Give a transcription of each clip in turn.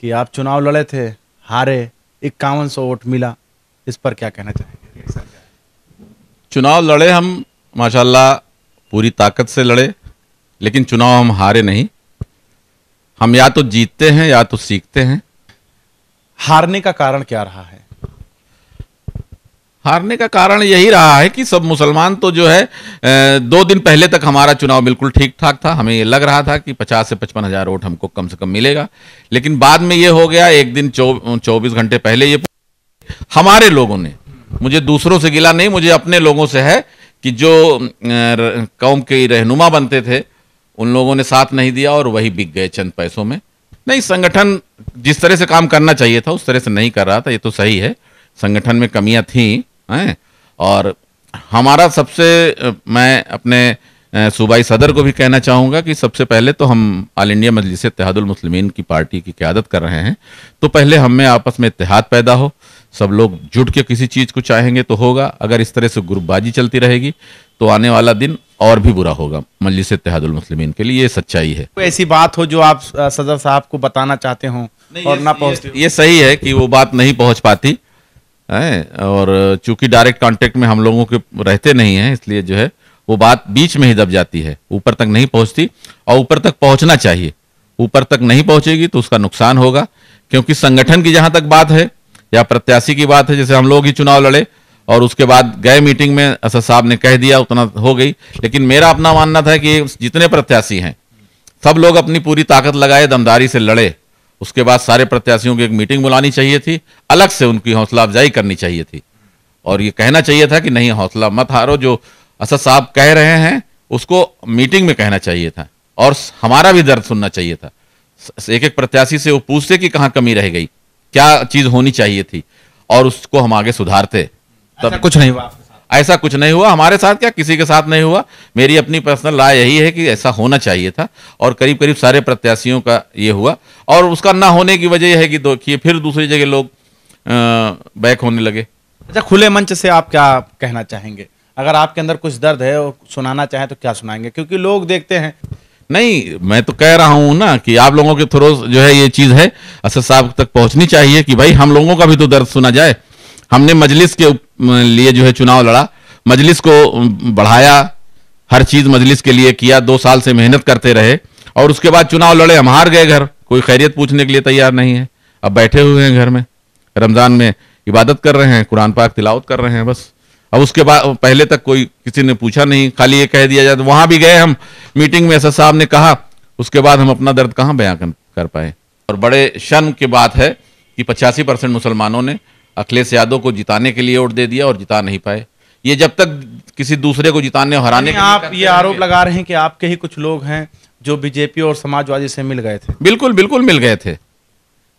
कि आप चुनाव लड़े थे हारे इक्यावन सौ वोट मिला इस पर क्या कहना चाहेंगे चुनाव लड़े हम माशाल्लाह पूरी ताकत से लड़े लेकिन चुनाव हम हारे नहीं हम या तो जीतते हैं या तो सीखते हैं हारने का कारण क्या रहा है हारने का कारण यही रहा है कि सब मुसलमान तो जो है दो दिन पहले तक हमारा चुनाव बिल्कुल ठीक ठाक था हमें ये लग रहा था कि पचास से पचपन हज़ार वोट हमको कम से कम मिलेगा लेकिन बाद में ये हो गया एक दिन चौबीस घंटे पहले ये हमारे लोगों ने मुझे दूसरों से गिला नहीं मुझे अपने लोगों से है कि जो कौम के रहनुमा बनते थे उन लोगों ने साथ नहीं दिया और वही बिक गए चंद पैसों में नहीं संगठन जिस तरह से काम करना चाहिए था उस तरह से नहीं कर रहा था ये तो सही है संगठन में कमियां थीं हैं और हमारा सबसे मैं अपने सूबाई सदर को भी कहना चाहूँगा कि सबसे पहले तो हम ऑल इंडिया मजलिस मुस्लिमीन की पार्टी की क्यादत कर रहे हैं तो पहले हम में आपस में इतिहाद पैदा हो सब लोग जुट के किसी चीज़ को चाहेंगे तो होगा अगर इस तरह से ग्रुपबाजी चलती रहेगी तो आने वाला दिन और भी बुरा होगा मजलिस मुस्लिमीन के लिए ये सच्चाई है कोई ऐसी बात हो जो आप सदर साहब को बताना चाहते हो और ना पहुँच ये सही है कि वो बात नहीं पहुँच पाती हैं और चूंकि डायरेक्ट कांटेक्ट में हम लोगों के रहते नहीं हैं इसलिए जो है वो बात बीच में ही दब जाती है ऊपर तक नहीं पहुंचती और ऊपर तक पहुंचना चाहिए ऊपर तक नहीं पहुंचेगी तो उसका नुकसान होगा क्योंकि संगठन की जहां तक बात है या प्रत्याशी की बात है जैसे हम लोग ही चुनाव लड़े और उसके बाद गए मीटिंग में असद साहब ने कह दिया उतना हो गई लेकिन मेरा अपना मानना था कि जितने प्रत्याशी हैं सब लोग अपनी पूरी ताकत लगाए दमदारी से लड़े उसके बाद सारे प्रत्याशियों की एक मीटिंग बुलानी चाहिए थी अलग से उनकी हौसला अफजाई करनी चाहिए थी और ये कहना चाहिए था कि नहीं हौसला मत हारो जो असद साहब कह रहे हैं उसको मीटिंग में कहना चाहिए था और हमारा भी दर्द सुनना चाहिए था एक एक प्रत्याशी से वो पूछते कि कहाँ कमी रह गई क्या चीज़ होनी चाहिए थी और उसको हम आगे सुधारते तब कुछ नहीं हुआ ऐसा कुछ नहीं हुआ हमारे साथ क्या किसी के साथ नहीं हुआ मेरी अपनी पर्सनल राय यही है कि ऐसा होना चाहिए था और करीब करीब सारे प्रत्याशियों का ये हुआ और उसका ना होने की वजह यह है कि, कि फिर दूसरी जगह लोग बैक होने लगे अच्छा खुले मंच से आप क्या कहना चाहेंगे अगर आपके अंदर कुछ दर्द है और सुनाना चाहें तो क्या सुनाएंगे क्योंकि लोग देखते हैं नहीं मैं तो कह रहा हूं ना कि आप लोगों के थ्रो जो है ये चीज़ है असद साहब तक पहुँचनी चाहिए कि भाई हम लोगों का भी तो दर्द सुना जाए हमने मजलिस के लिए जो है चुनाव लड़ा मजलिस को बढ़ाया हर चीज़ मजलिस के लिए किया दो साल से मेहनत करते रहे और उसके बाद चुनाव लड़े हम हार गए घर कोई खैरियत पूछने के लिए तैयार नहीं है अब बैठे हुए हैं घर में रमज़ान में इबादत कर रहे हैं कुरान पाक तिलावत कर रहे हैं बस अब उसके बाद पहले तक कोई किसी ने पूछा नहीं खाली ये कह दिया जाए तो वहां भी गए हम मीटिंग में ऐसा साहब ने कहा उसके बाद हम अपना दर्द कहाँ बयान कर पाए और बड़े शर्म की बात है कि पचासी परसेंट मुसलमानों ने अखिलेश यादव को जिताने के लिए वोट दे दिया और जिता नहीं पाए ये जब तक किसी दूसरे को जिताने और हराने आप ये आरोप लगा रहे हैं कि आपके ही कुछ लोग हैं जो बीजेपी और समाजवादी से मिल गए थे बिल्कुल बिल्कुल मिल गए थे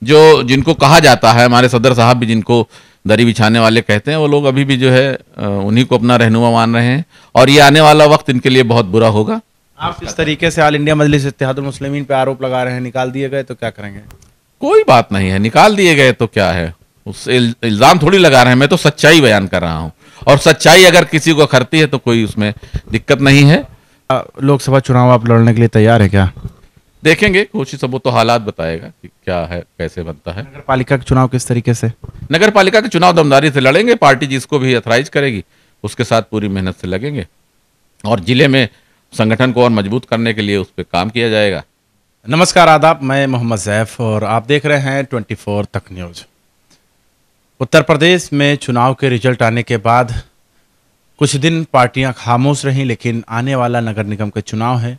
जो जिनको कहा जाता है हमारे सदर साहब भी जिनको दरी बिछाने वाले कहते हैं वो लोग अभी भी जो है उन्हीं को अपना रहनुमा मान रहे हैं और ये आने वाला वक्त इनके लिए बहुत बुरा होगा आप किस तरीके से ऑल इंडिया मजलिस इतिहादुल पे आरोप लगा रहे हैं निकाल दिए गए तो क्या करेंगे कोई बात नहीं है निकाल दिए गए तो क्या है उस इल्ज़ाम थोड़ी लगा रहे हैं मैं तो सच्चाई बयान कर रहा हूँ और सच्चाई अगर किसी को खरती है तो कोई उसमें दिक्कत नहीं है लोकसभा चुनाव आप लड़ने के लिए तैयार है क्या देखेंगे कोशिश अब वो तो हालात बताएगा कि क्या है कैसे बनता है नगर पालिका के चुनाव किस तरीके से नगर पालिका के चुनाव दमदारी से लड़ेंगे पार्टी जिसको भी अथराइज करेगी उसके साथ पूरी मेहनत से लगेंगे और जिले में संगठन को और मजबूत करने के लिए उस पर काम किया जाएगा नमस्कार आदाब मैं मोहम्मद जैफ और आप देख रहे हैं ट्वेंटी तक न्यूज उत्तर प्रदेश में चुनाव के रिजल्ट आने के बाद कुछ दिन पार्टियां खामोश रहीं लेकिन आने वाला नगर निगम का चुनाव है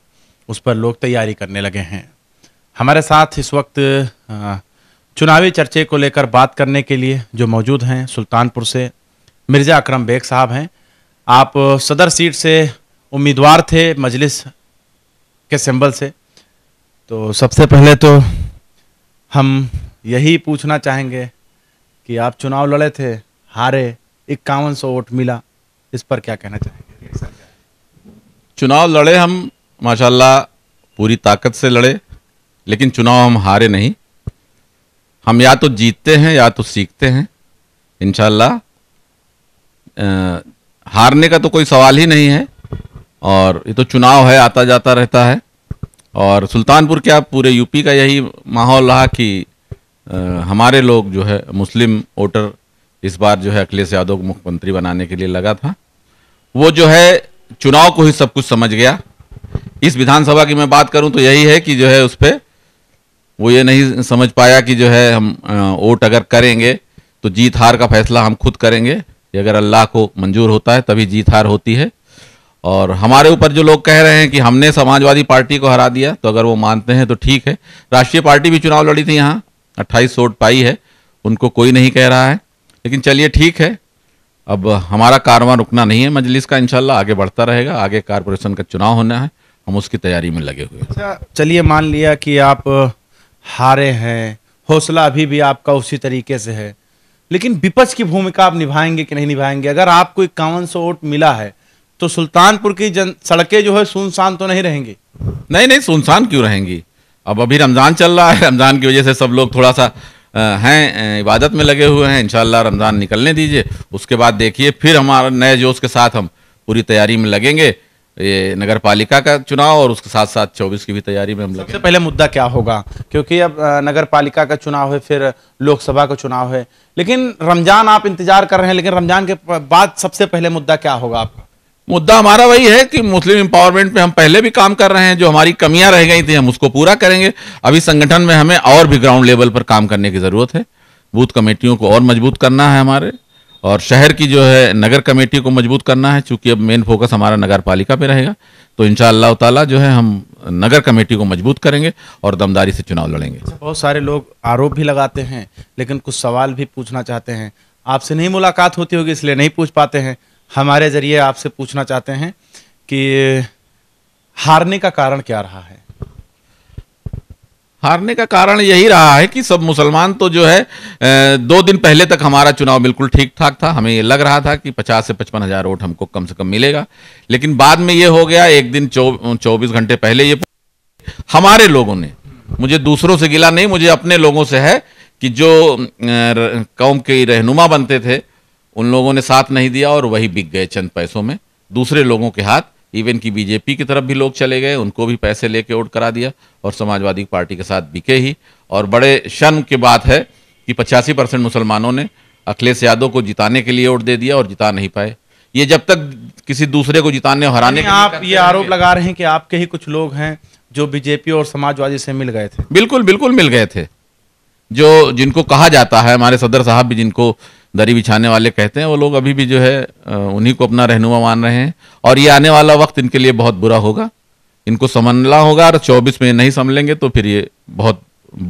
उस पर लोग तैयारी करने लगे हैं हमारे साथ इस वक्त चुनावी चर्चे को लेकर बात करने के लिए जो मौजूद हैं सुल्तानपुर से मिर्जा अकरम बेग साहब हैं आप सदर सीट से उम्मीदवार थे मजलिस के सिंबल से तो सबसे पहले तो हम यही पूछना चाहेंगे कि आप चुनाव लड़े थे हारे इक्यावन सौ वोट मिला इस पर क्या कहना चाहेंगे चुनाव लड़े हम माशाल्लाह पूरी ताकत से लड़े लेकिन चुनाव हम हारे नहीं हम या तो जीतते हैं या तो सीखते हैं इन हारने का तो कोई सवाल ही नहीं है और ये तो चुनाव है आता जाता रहता है और सुल्तानपुर क्या पूरे यूपी का यही माहौल रहा कि आ, हमारे लोग जो है मुस्लिम वोटर इस बार जो है अखिलेश यादव को मुख्यमंत्री बनाने के लिए लगा था वो जो है चुनाव को ही सब कुछ समझ गया इस विधानसभा की मैं बात करूं तो यही है कि जो है उस पर वो ये नहीं समझ पाया कि जो है हम वोट अगर करेंगे तो जीत हार का फैसला हम खुद करेंगे ये अगर अल्लाह को मंजूर होता है तभी जीत हार होती है और हमारे ऊपर जो लोग कह रहे हैं कि हमने समाजवादी पार्टी को हरा दिया तो अगर वो मानते हैं तो ठीक है राष्ट्रीय पार्टी भी चुनाव लड़ी थी यहाँ अट्ठाईस वोट पाई है उनको कोई नहीं कह रहा है लेकिन चलिए ठीक है अब हमारा कारवा रुकना नहीं है मजलिस का इनशाला आगे बढ़ता रहेगा आगे कारपोरेशन का चुनाव होना है हम उसकी तैयारी में लगे हुए अच्छा चलिए मान लिया कि आप हारे हैं हौसला अभी भी आपका उसी तरीके से है लेकिन विपक्ष की भूमिका आप निभाएंगे कि नहीं निभाएंगे अगर आपको इक्यावन सौ वोट मिला है तो सुल्तानपुर की जन सड़कें जो है सुनसान तो नहीं रहेंगी नहीं नहीं सुनसान क्यों रहेंगी अब अभी रमज़ान चल रहा है रमज़ान की वजह से सब लोग थोड़ा सा हैं इबादत में लगे हुए हैं इन रमज़ान निकलने दीजिए उसके बाद देखिए फिर हमारा नए जोश के साथ हम पूरी तैयारी में लगेंगे ये नगर पालिका का चुनाव और उसके साथ साथ 24 की भी तैयारी में हम सबसे पहले मुद्दा क्या होगा क्योंकि अब नगर पालिका का चुनाव है फिर लोकसभा का चुनाव है लेकिन रमजान आप इंतजार कर रहे हैं लेकिन रमजान के बाद सबसे पहले मुद्दा क्या होगा आपका मुद्दा हमारा वही है कि मुस्लिम एम्पावरमेंट में हम पहले भी काम कर रहे हैं जो हमारी कमियां रह गई थी हम उसको पूरा करेंगे अभी संगठन में हमें और भी ग्राउंड लेवल पर काम करने की ज़रूरत है बूथ कमेटियों को और मजबूत करना है हमारे और शहर की जो है नगर कमेटी को मजबूत करना है चूंकि अब मेन फोकस हमारा नगर पालिका पर रहेगा तो इन ताला जो है हम नगर कमेटी को मजबूत करेंगे और दमदारी से चुनाव लड़ेंगे अच्छा, बहुत सारे लोग आरोप भी लगाते हैं लेकिन कुछ सवाल भी पूछना चाहते हैं आपसे नहीं मुलाकात होती होगी इसलिए नहीं पूछ पाते हैं हमारे ज़रिए आपसे पूछना चाहते हैं कि हारने का कारण क्या रहा है हारने का कारण यही रहा है कि सब मुसलमान तो जो है दो दिन पहले तक हमारा चुनाव बिल्कुल ठीक ठाक था हमें ये लग रहा था कि 50 से पचपन हज़ार वोट हमको कम से कम मिलेगा लेकिन बाद में ये हो गया एक दिन चौबीस घंटे पहले ये हमारे लोगों ने मुझे दूसरों से गिला नहीं मुझे अपने लोगों से है कि जो कौम के रहनुमा बनते थे उन लोगों ने साथ नहीं दिया और वही बिक गए चंद पैसों में दूसरे लोगों के हाथ इवन की बीजेपी की तरफ भी लोग चले गए उनको भी पैसे लेके वोट करा दिया और समाजवादी पार्टी के साथ बिके ही और बड़े शर्म की बात है कि पचासी परसेंट मुसलमानों ने अखिलेश यादव को जिताने के लिए वोट दे दिया और जिता नहीं पाए ये जब तक किसी दूसरे को जिताने और हराने आप ये आरोप लगा रहे हैं कि आपके ही कुछ लोग हैं जो बीजेपी और समाजवादी से मिल गए थे बिल्कुल बिल्कुल मिल गए थे जो जिनको कहा जाता है हमारे सदर साहब भी जिनको दरी बिछाने वाले कहते हैं वो लोग अभी भी जो है उन्हीं को अपना रहनुमा मान रहे हैं और ये आने वाला वक्त इनके लिए बहुत बुरा होगा इनको संभलना होगा और चौबीस में नहीं संभलेंगे तो फिर ये बहुत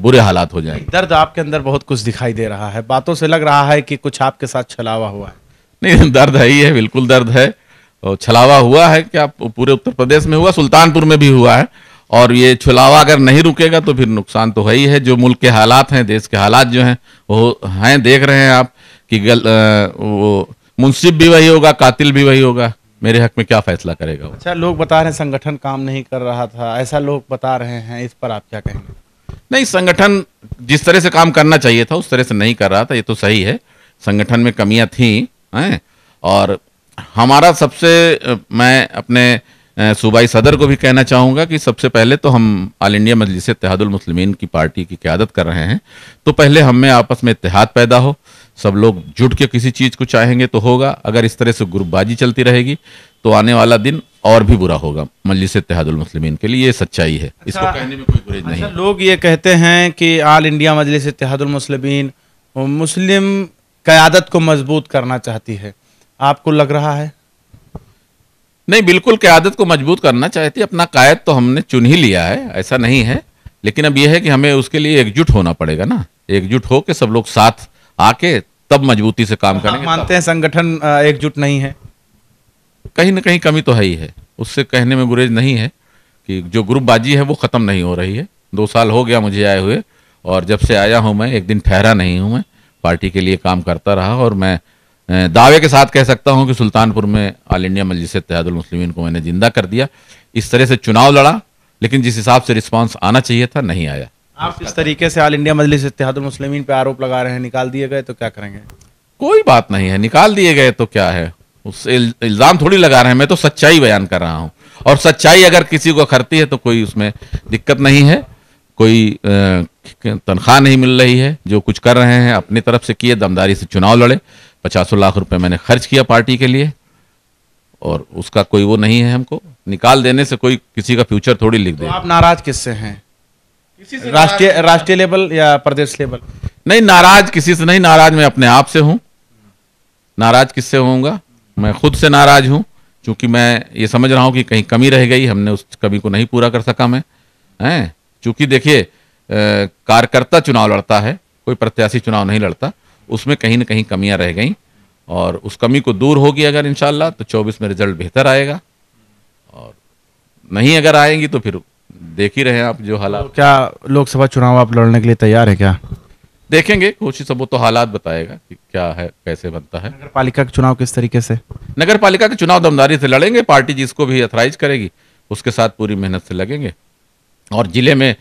बुरे हालात हो जाएंगे दर्द आपके अंदर बहुत कुछ दिखाई दे रहा है बातों से लग रहा है कि कुछ आपके साथ छलावा हुआ है नहीं दर्द है ही है बिल्कुल दर्द है और छलावा हुआ है क्या पूरे उत्तर प्रदेश में हुआ सुल्तानपुर में भी हुआ है और ये छुलावा अगर नहीं रुकेगा तो फिर नुकसान तो है ही है जो मुल्क के हालात हैं देश के हालात जो हैं वो हैं देख रहे हैं आप कि गल आ, वो मुंसिब भी वही होगा कातिल भी वही होगा मेरे हक में क्या फैसला करेगा वो अच्छा लोग बता रहे हैं संगठन काम नहीं कर रहा था ऐसा लोग बता रहे हैं इस पर आप क्या कहेंगे नहीं संगठन जिस तरह से काम करना चाहिए था उस तरह से नहीं कर रहा था ये तो सही है संगठन में कमियां थी हैं और हमारा सबसे मैं अपने सूबाई सदर को भी कहना चाहूँगा कि सबसे पहले तो हम ऑल इंडिया मजलिस मुस्लिमीन की पार्टी की क्यादत कर रहे हैं तो पहले हमें आपस में इतिहाद पैदा हो सब लोग जुट के किसी चीज़ को चाहेंगे तो होगा अगर इस तरह से ग्रुपबाजी चलती रहेगी तो आने वाला दिन और भी बुरा होगा मजलिस इतिहादुल मुस्लिमीन के लिए ये सच्चाई है अच्छा। इसको कहने में कोई गुरेज नहीं अच्छा, लोग ये कहते हैं कि आल इंडिया मजलिस इतिहादुल मुस्लिमीन मुस्लिम क़्यादत को मजबूत करना चाहती है आपको लग रहा है नहीं बिल्कुल क़्यादत को मजबूत करना चाहती है अपना कायद तो हमने चुन ही लिया है ऐसा नहीं है लेकिन अब यह है कि हमें उसके लिए एकजुट होना पड़ेगा ना एकजुट होकर सब लोग साथ आके तब मजबूती से काम हाँ, करेंगे मानते हैं संगठन एकजुट नहीं है कहीं ना कहीं कमी तो है ही है उससे कहने में गुरेज नहीं है कि जो ग्रुपबाजी है वो ख़त्म नहीं हो रही है दो साल हो गया मुझे आए हुए और जब से आया हूँ मैं एक दिन ठहरा नहीं हूँ मैं पार्टी के लिए काम करता रहा और मैं दावे के साथ कह सकता हूं कि सुल्तानपुर में ऑल इंडिया मजलिस तहदुल को मैंने जिंदा कर दिया इस तरह से चुनाव लड़ा लेकिन जिस हिसाब से रिस्पांस आना चाहिए था नहीं आया आप किस तरीके से आल इंडिया मजलिस मुस्लिमीन पे आरोप लगा रहे हैं निकाल दिए गए तो क्या करेंगे कोई बात नहीं है निकाल दिए गए तो क्या है उस इल्ज़ाम थोड़ी लगा रहे हैं मैं तो सच्चाई बयान कर रहा हूँ और सच्चाई अगर किसी को खरती है तो कोई उसमें दिक्कत नहीं है कोई तनख्वाह नहीं मिल रही है जो कुछ कर रहे हैं अपनी तरफ से किए दमदारी से चुनाव लड़े पचासों लाख रुपए मैंने खर्च किया पार्टी के लिए और उसका कोई वो नहीं है हमको निकाल देने से कोई किसी का फ्यूचर थोड़ी लिख तो दे तो आप नाराज किससे हैं राष्ट्रीय राष्ट्रीय लेवल या प्रदेश लेवल नहीं नाराज किसी से नहीं नाराज मैं अपने आप से हूँ नाराज किससे होऊंगा मैं खुद से नाराज हूँ क्योंकि मैं ये समझ रहा हूं कि कहीं कमी रह गई हमने उस कमी को नहीं पूरा कर सका मैं हैं चूंकि देखिए कार्यकर्ता चुनाव लड़ता है कोई प्रत्याशी चुनाव नहीं लड़ता उसमें कहीं ना कहीं कमियां रह गई और उस कमी को दूर होगी अगर इनशाला तो चौबीस में रिजल्ट बेहतर आएगा और नहीं अगर आएंगी तो फिर देख ही रहे हैं आप जो तो हालात तो क्या लोकसभा चुनाव आप लड़ने के लिए तैयार है क्या देखेंगे कोशिश वो तो हालात बताएगा कि क्या है कैसे बनता है नगर पालिका के चुनाव किस तरीके से नगर पालिका के चुनाव दमदारी से लड़ेंगे पार्टी जिसको भी अथराइज करेगी उसके साथ पूरी मेहनत से लगेंगे और जिले में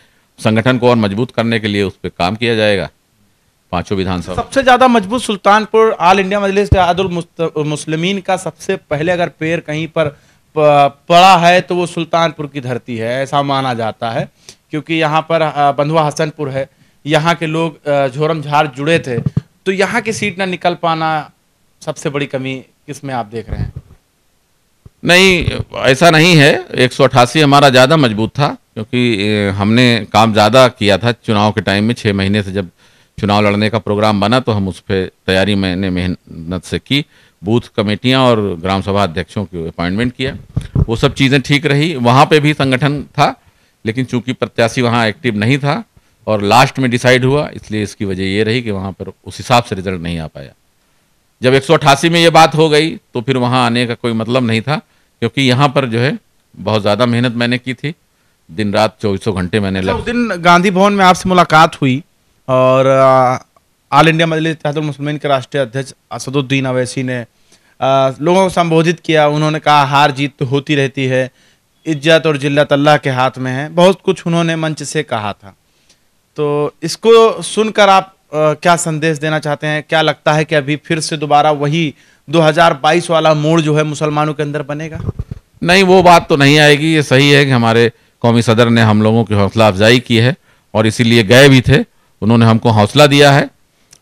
संगठन को और मजबूत करने के लिए उस पर काम किया जाएगा पांचों विधानसभा सबसे ज्यादा मजबूत सुल्तानपुर ऑल इंडिया मजलिस आदुल मुस्लिमीन का सबसे पहले अगर पेड़ कहीं पर पड़ा है तो वो सुल्तानपुर की धरती है ऐसा माना जाता है क्योंकि यहाँ पर बंधुआ हसनपुर है यहाँ के लोग झोरम झार जुड़े थे तो यहाँ की सीट ना निकल पाना सबसे बड़ी कमी किसमें आप देख रहे हैं नहीं ऐसा नहीं है एक हमारा ज़्यादा मजबूत था क्योंकि हमने काम ज़्यादा किया था चुनाव के टाइम में छः महीने से जब चुनाव लड़ने का प्रोग्राम बना तो हम उस पर तैयारी मैंने मेहनत से की बूथ कमेटियां और ग्राम सभा अध्यक्षों की अपॉइंटमेंट किया वो सब चीज़ें ठीक रही वहाँ पे भी संगठन था लेकिन चूंकि प्रत्याशी वहाँ एक्टिव नहीं था और लास्ट में डिसाइड हुआ इसलिए इसकी वजह ये रही कि वहाँ पर उस हिसाब से रिजल्ट नहीं आ पाया जब एक में ये बात हो गई तो फिर वहाँ आने का कोई मतलब नहीं था क्योंकि यहाँ पर जो है बहुत ज़्यादा मेहनत मैंने की थी दिन रात चौबीसों घंटे मैंने अच्छा, लगा दिन गांधी भवन में आपसे मुलाकात हुई और ऑल इंडिया मजलिस मुसलमिन के राष्ट्रीय अध्यक्ष असदुद्दीन अवैसी ने आ, लोगों को संबोधित किया उन्होंने कहा हार जीत तो होती रहती है इज्जत और जिल्लत अल्लाह के हाथ में है बहुत कुछ उन्होंने मंच से कहा था तो इसको सुनकर आप आ, क्या संदेश देना चाहते हैं क्या लगता है कि अभी फिर से दोबारा वही 2022 वाला मोड़ जो है मुसलमानों के अंदर बनेगा नहीं वो बात तो नहीं आएगी ये सही है कि हमारे कौमी सदर ने हम लोगों की हौसला अफजाई की है और इसीलिए गए भी थे उन्होंने हमको हौसला दिया है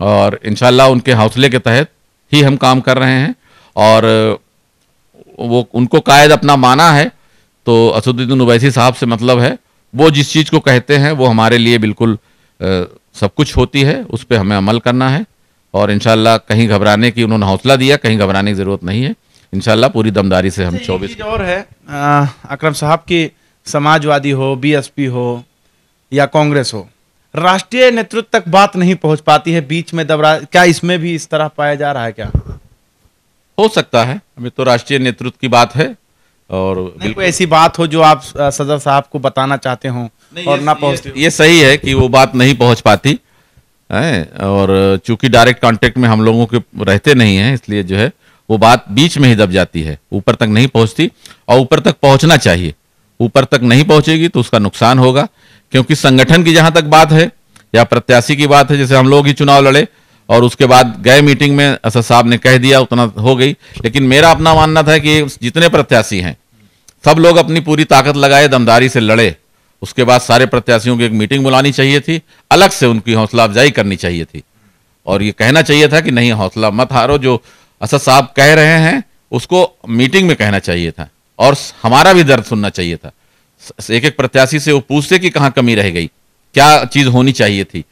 और इन उनके हौसले के तहत ही हम काम कर रहे हैं और वो उनको कायद अपना माना है तो असदुद्दीन उवैसी साहब से मतलब है वो जिस चीज़ को कहते हैं वो हमारे लिए बिल्कुल आ, सब कुछ होती है उस पर हमें अमल करना है और इन कहीं घबराने की उन्होंने हौसला दिया कहीं घबराने की ज़रूरत नहीं है इन पूरी दमदारी से हम अच्छा, चौबीस और है आ, अक्रम साहब की समाजवादी हो बी हो या कांग्रेस हो राष्ट्रीय नेतृत्व तक बात नहीं पहुंच पाती है बीच में दबरा क्या इसमें भी इस तरह पाया जा रहा है क्या हो सकता है अभी तो राष्ट्रीय नेतृत्व की बात है और बिल्कुल ऐसी बात हो जो आप सदर साहब को बताना चाहते हो और ना पहुंच ये सही है कि वो बात नहीं पहुंच पाती है और चूंकि डायरेक्ट कांटेक्ट में हम लोगों के रहते नहीं हैं इसलिए जो है वो बात बीच में ही दब जाती है ऊपर तक नहीं पहुंचती और ऊपर तक पहुंचना चाहिए ऊपर तक नहीं पहुंचेगी तो उसका नुकसान होगा क्योंकि संगठन की जहां तक बात है या प्रत्याशी की बात है जैसे हम लोग ही चुनाव लड़े और उसके बाद गए मीटिंग में असद साहब ने कह दिया उतना हो गई लेकिन मेरा अपना मानना था कि जितने प्रत्याशी हैं सब लोग अपनी पूरी ताकत लगाए दमदारी से लड़े उसके बाद सारे प्रत्याशियों की एक मीटिंग बुलानी चाहिए थी अलग से उनकी हौसला अफजाई करनी चाहिए थी और ये कहना चाहिए था कि नहीं हौसला मत हारो जो असद साहब कह रहे हैं उसको मीटिंग में कहना चाहिए था और हमारा भी दर्द सुनना चाहिए था एक एक प्रत्याशी से वो पूछते कि कहाँ कमी रह गई क्या चीज होनी चाहिए थी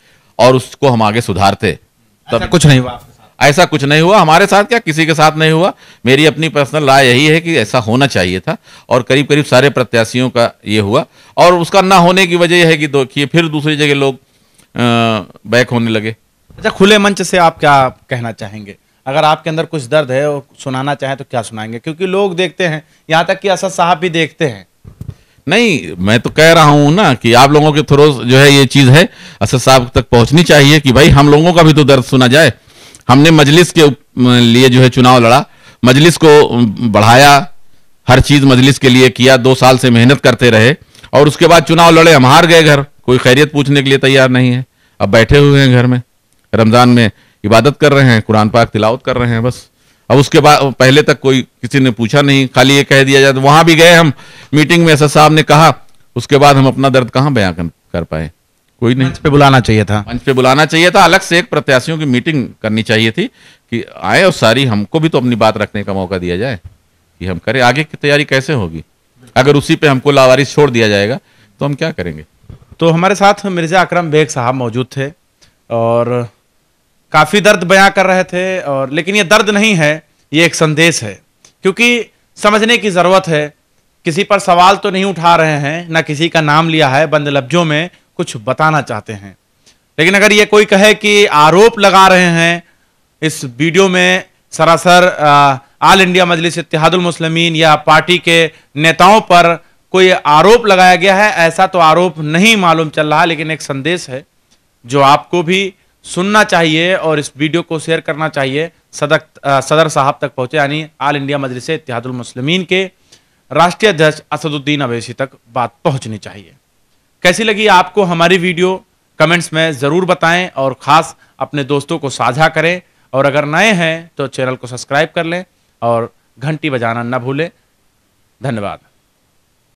और उसको हम आगे सुधारते तब कुछ नहीं हुआ ऐसा कुछ नहीं हुआ हमारे साथ क्या किसी के साथ नहीं हुआ मेरी अपनी पर्सनल राय यही है कि ऐसा होना चाहिए था और करीब करीब सारे प्रत्याशियों का ये हुआ और उसका ना होने की वजह यह है कि देखिए फिर दूसरी जगह लोग बैक होने लगे अच्छा खुले मंच से आप क्या कहना चाहेंगे अगर आपके अंदर कुछ दर्द है और सुनाना चाहें तो क्या सुनाएंगे क्योंकि लोग देखते हैं यहाँ तक कि असद साहब भी देखते हैं नहीं मैं तो कह रहा हूँ ना कि आप लोगों के थ्रो जो है ये चीज़ है असद साहब तक पहुँचनी चाहिए कि भाई हम लोगों का भी तो दर्द सुना जाए हमने मजलिस के लिए जो है चुनाव लड़ा मजलिस को बढ़ाया हर चीज़ मजलिस के लिए किया दो साल से मेहनत करते रहे और उसके बाद चुनाव लड़े हम हार गए घर कोई खैरियत पूछने के लिए तैयार नहीं है अब बैठे हुए हैं घर में रमज़ान में इबादत कर रहे हैं कुरान पाक तिलावत कर रहे हैं बस अब उसके बाद पहले तक कोई किसी ने पूछा नहीं खाली ये कह दिया जाए तो वहां भी गए हम मीटिंग में एस साहब ने कहा उसके बाद हम अपना दर्द कहाँ बयान कर पाए कोई नहीं पे बुलाना चाहिए था मंच पे बुलाना चाहिए था अलग से एक प्रत्याशियों की मीटिंग करनी चाहिए थी कि आए और सारी हमको भी तो अपनी बात रखने का मौका दिया जाए कि हम करें आगे की तैयारी कैसे होगी अगर उसी पे हमको लावारिस छोड़ दिया जाएगा तो हम क्या करेंगे तो हमारे साथ मिर्जा अक्रम बेग साहब मौजूद थे और काफ़ी दर्द बयां कर रहे थे और लेकिन ये दर्द नहीं है ये एक संदेश है क्योंकि समझने की ज़रूरत है किसी पर सवाल तो नहीं उठा रहे हैं ना किसी का नाम लिया है बंद लफ्जों में कुछ बताना चाहते हैं लेकिन अगर ये कोई कहे कि आरोप लगा रहे हैं इस वीडियो में सरासर ऑल इंडिया मजलिस इतिहादुलमसलमिन या पार्टी के नेताओं पर कोई आरोप लगाया गया है ऐसा तो आरोप नहीं मालूम चल रहा लेकिन एक संदेश है जो आपको भी सुनना चाहिए और इस वीडियो को शेयर करना चाहिए सदर सदर साहब तक पहुँचे यानी आल इंडिया मजलिस इतिहादुलमसलमिन के राष्ट्रीय अध्यक्ष असदुद्दीन अवैसी तक बात पहुँचनी चाहिए कैसी लगी आपको हमारी वीडियो कमेंट्स में ज़रूर बताएं और ख़ास अपने दोस्तों को साझा करें और अगर नए हैं तो चैनल को सब्सक्राइब कर लें और घंटी बजाना न भूलें धन्यवाद